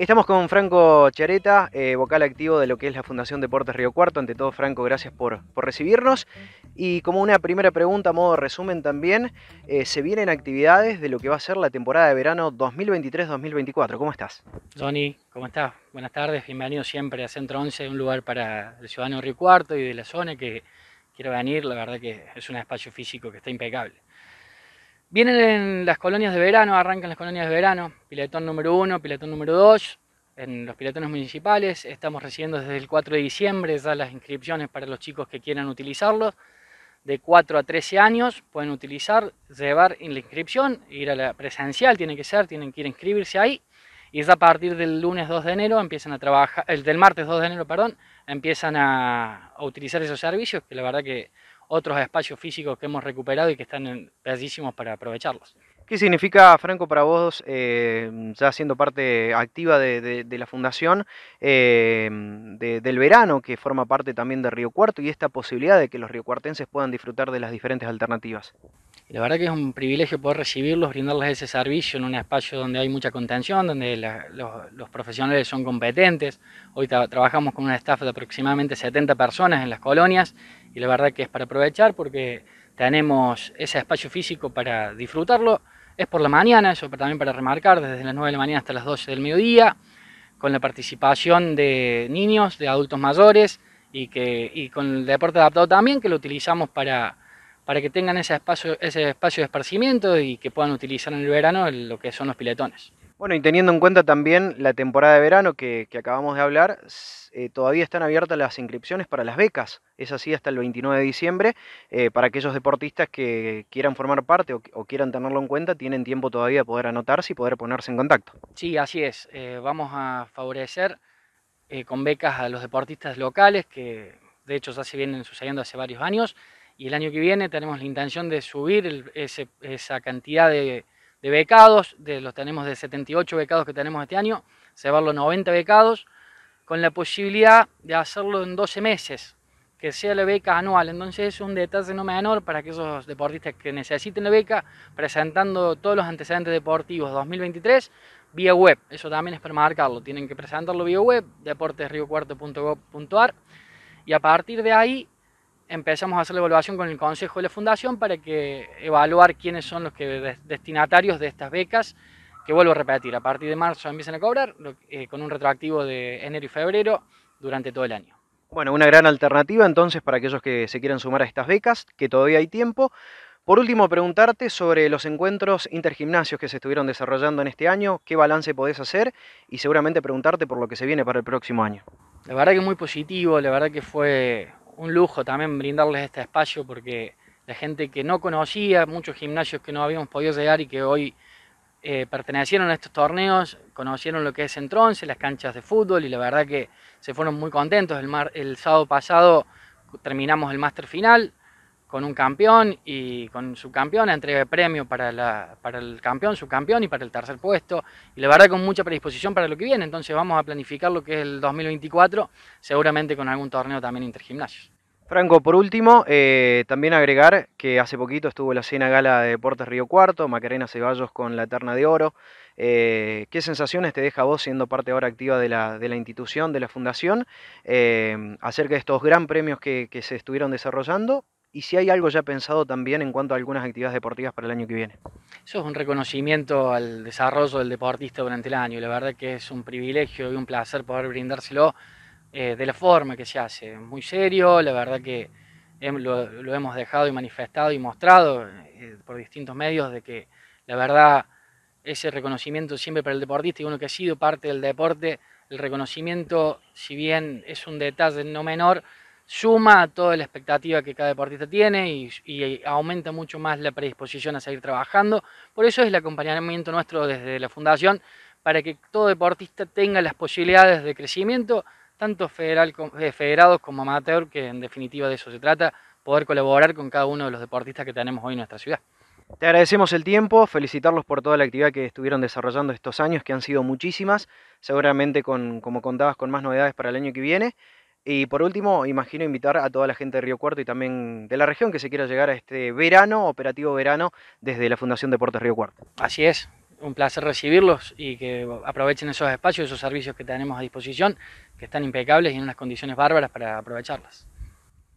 Estamos con Franco Chareta, eh, vocal activo de lo que es la Fundación Deportes Río Cuarto. Ante todo, Franco, gracias por, por recibirnos. Y como una primera pregunta, a modo resumen también, eh, se vienen actividades de lo que va a ser la temporada de verano 2023-2024. ¿Cómo estás? Johnny, ¿cómo estás? Buenas tardes, bienvenido siempre a Centro 11, un lugar para el ciudadano Río Cuarto y de la zona que quiero venir. La verdad que es un espacio físico que está impecable. Vienen en las colonias de verano, arrancan las colonias de verano, Pilotón número 1, piletón número 2, en los piletones municipales, estamos recibiendo desde el 4 de diciembre ya las inscripciones para los chicos que quieran utilizarlos, de 4 a 13 años pueden utilizar, llevar en la inscripción, ir a la presencial tiene que ser, tienen que ir a inscribirse ahí, y ya a partir del lunes 2 de enero empiezan a trabajar, el del martes 2 de enero, perdón, empiezan a utilizar esos servicios, que la verdad que otros espacios físicos que hemos recuperado y que están bellísimos para aprovecharlos. ¿Qué significa, Franco, para vos, eh, ya siendo parte activa de, la Fundación, eh, del verano, que forma parte también de Río Cuarto, y esta posibilidad de que los riocuartenses puedan disfrutar de las diferentes alternativas? la verdad que es un privilegio poder recibirlos, brindarles ese servicio en un espacio donde hay mucha contención, donde los, profesionales son competentes. Hoy trabajamos con una staff de aproximadamente 70 personas en las colonias y la verdad que es para aprovechar porque tenemos ese espacio físico para disfrutarlo. Es por la mañana, eso también para remarcar, desde las 9 de la mañana hasta las 12 del mediodía, con la participación de niños, de adultos mayores y, que, y con el deporte adaptado también, que lo utilizamos para para que tengan ese espacio, ese espacio de esparcimiento y que puedan utilizar en el verano lo que son los piletones. Bueno, y teniendo en cuenta también la temporada de verano que, acabamos de hablar, eh, todavía están abiertas las inscripciones para las becas. Es así hasta el 29 de diciembre. Eh, para aquellos deportistas que quieran formar parte o, quieran tenerlo en cuenta, tienen tiempo todavía de poder anotarse y poder ponerse en contacto. Sí, así es. Eh, vamos a favorecer con becas a los deportistas locales, que de hecho ya se vienen sucediendo hace varios años y el año que viene tenemos la intención de subir esa cantidad de, becados, de, los tenemos de 78 becados que tenemos este año, se a los 90 becados, con la posibilidad de hacerlo en 12 meses, que sea la beca anual. Entonces es un detalle no menor para aquellos deportistas que necesiten la beca, presentando todos los antecedentes deportivos 2023 vía web. Eso también es para marcarlo, tienen que presentarlo vía web, deportesriocuarto.gov.ar, y a partir de ahí empezamos a hacer la evaluación con el Consejo de la Fundación para que evaluar quiénes son los que destinatarios de estas becas, que vuelvo a repetir, a partir de marzo empiezan a cobrar eh, con un retroactivo de enero y febrero durante todo el año. Bueno, una gran alternativa entonces para aquellos que se quieran sumar a estas becas, que todavía hay tiempo. Por último, preguntarte sobre los encuentros intergimnasios que se estuvieron desarrollando en este año, qué balance podés hacer y seguramente preguntarte por lo que se viene para el próximo año. La verdad que muy positivo, la verdad que fue un lujo también brindarles este espacio porque la gente que no conocía, muchos gimnasios que no habíamos podido llegar y que hoy eh, pertenecieron a estos torneos, conocieron lo que es tronce las canchas de fútbol y la verdad que se fueron muy contentos. El, el sábado pasado terminamos el máster final, con un campeón y con su subcampeón, entrega premio para, para el campeón, subcampeón y para el tercer puesto. Y la verdad con mucha predisposición para lo que viene, entonces vamos a planificar lo que es el 2024, seguramente con algún torneo también intergimnasios. Franco, por último, eh, también agregar que hace poquito estuvo la cena gala de Deportes Río Cuarto, Macarena Ceballos con la Eterna de Oro. Eh, ¿Qué sensaciones te deja vos siendo parte ahora activa de la, de la institución, de la fundación, eh, acerca de estos gran premios que, que se estuvieron desarrollando y si hay algo ya pensado también en cuanto a algunas actividades deportivas para el año que viene. Eso es un reconocimiento al desarrollo del deportista durante el año la verdad que es un privilegio y un placer poder brindárselo eh, de la forma que se hace. Muy serio, la verdad que lo, hemos dejado y manifestado y mostrado eh, por distintos medios de que la verdad ese reconocimiento siempre para el deportista y uno que ha sido parte del deporte, el reconocimiento, si bien es un detalle no menor, suma a toda la expectativa que cada deportista tiene y, aumenta mucho más la predisposición a seguir trabajando. Por eso es el acompañamiento nuestro desde la Fundación para que todo deportista tenga las posibilidades de crecimiento, tanto federal, eh, federados como amateur, que en definitiva de eso se trata, poder colaborar con cada uno de los deportistas que tenemos hoy en nuestra ciudad. Te agradecemos el tiempo, felicitarlos por toda la actividad que estuvieron desarrollando estos años, que han sido muchísimas, seguramente como contabas, con más novedades para el año que viene. Y por último, imagino invitar a toda la gente de Río Cuarto y también de la región que se quiera llegar a este verano, operativo verano, desde la Fundación Deportes Río Cuarto. Así es, un placer recibirlos y que aprovechen esos espacios, esos servicios que tenemos a disposición, que están impecables y en unas condiciones bárbaras para aprovecharlas.